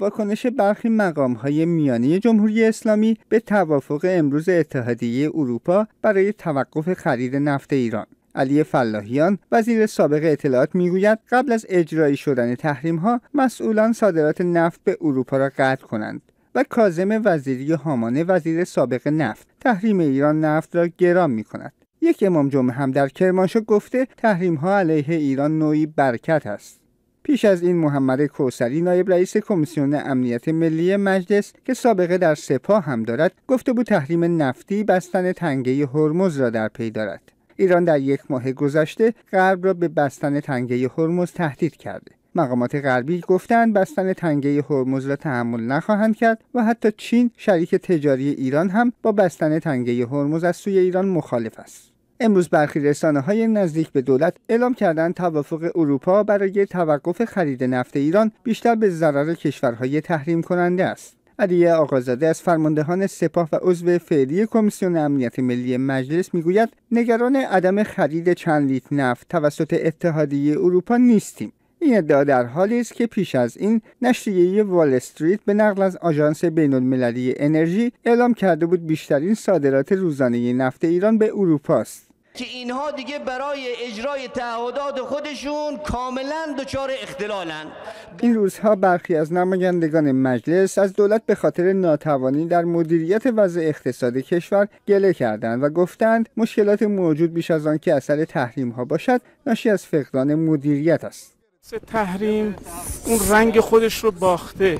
واکنش برخی مقام های میانی جمهوری اسلامی به توافق امروز اتحادیه اروپا برای توقف خرید نفت ایران علی فلاحیان وزیر سابق اطلاعات میگوید قبل از اجرایی شدن تحریم ها مسئولان صادرات نفت به اروپا را قطع کنند و کازم وزیری هامانه وزیر سابق نفت تحریم ایران نفت را گران می کند. یک امام جمعه هم در کرمانشاه گفته تحریم ها علیه ایران نوعی برکت است. پیش از این محمد کوسری نایب رئیس کمیسیون امنیت ملی مجلس که سابقه در سپاه هم دارد گفته بود تحریم نفتی بستن تنگه هرمز را در پی دارد ایران در یک ماه گذشته غرب را به بستن تنگه هرمز تهدید کرده مقامات غربی گفتند بستن تنگه هرمز را تحمل نخواهند کرد و حتی چین شریک تجاری ایران هم با بستن تنگه هرمز از سوی ایران مخالف است امروز برخی رسانه های نزدیک به دولت اعلام کردند توافق اروپا برای توقف خرید نفت ایران بیشتر به ضرر کشورهای تحریم کننده است. علی آقازاده از فرماندهان سپاه و عضو فعلی کمیسیون امنیت ملی مجلس میگوید نگران عدم خرید چند لیتر نفت توسط اتحادیه اروپا نیستیم این ادعا در حالی است که پیش از این نشریه وال استریت به نقل از آژانس بینالمللی انرژی اعلام کرده بود بیشترین صادرات روزانه نفت ایران به اروپا است که اینها دیگه برای اجرای تعهدات خودشون کاملا دچار اختلالن این روزها برخی از نمایندگان مجلس از دولت به خاطر ناتوانی در مدیریت وضع اقتصاد کشور گله کردند و گفتند مشکلات موجود بیش از آن که اثر تحریم ها باشد ناشی از فقدان مدیریت است تحریم اون رنگ خودش رو باخته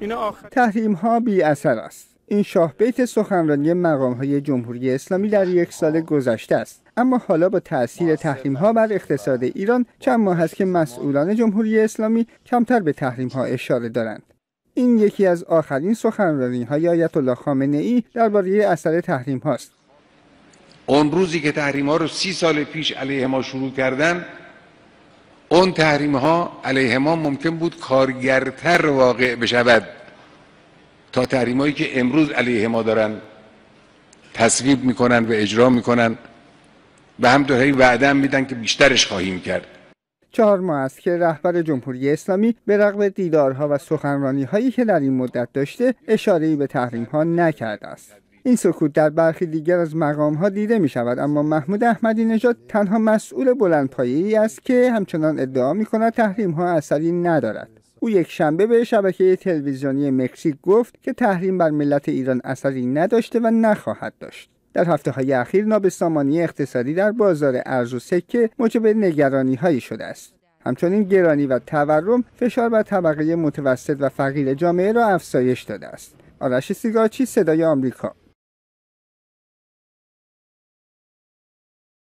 اینا آخر... تحریم ها بی اثر است این شاه بیت سخنرانی مقام های جمهوری اسلامی در یک سال گذشته است اما حالا با تاثیر تحریم ها بر اقتصاد ایران چند ماه است که مسئولان جمهوری اسلامی کمتر به تحریم ها اشاره دارند این یکی از آخرین سخنرانی های آیت الله خامنه ای درباره اثر تحریم هاست اون روزی که تحریم ها رو سی سال پیش علیه ما شروع کردن اون تحریم ها علیه ما ممکن بود کارگرتر واقع بشود تا هایی که امروز علیه ما دارن تصویب میکنن و اجرا میکنن و هم دورهی وعده هم میدن که بیشترش خواهیم کرد چهار ماه است که رهبر جمهوری اسلامی به رغم دیدارها و سخنرانی هایی که در این مدت داشته اشاره‌ای به تحریم ها نکرده است این سکوت در برخی دیگر از مقام ها دیده می شود اما محمود احمدی نژاد تنها مسئول بلندپایه ای است که همچنان ادعا می کند تحریم ها اثری ندارد او یک شنبه به شبکه تلویزیونی مکزیک گفت که تحریم بر ملت ایران اثری نداشته و نخواهد داشت در هفته های اخیر نابسامانی اقتصادی در بازار ارز و سکه موجب نگرانی هایی شده است همچنین گرانی و تورم فشار بر طبقه متوسط و فقیر جامعه را افزایش داده است آرش سیگارچی صدای آمریکا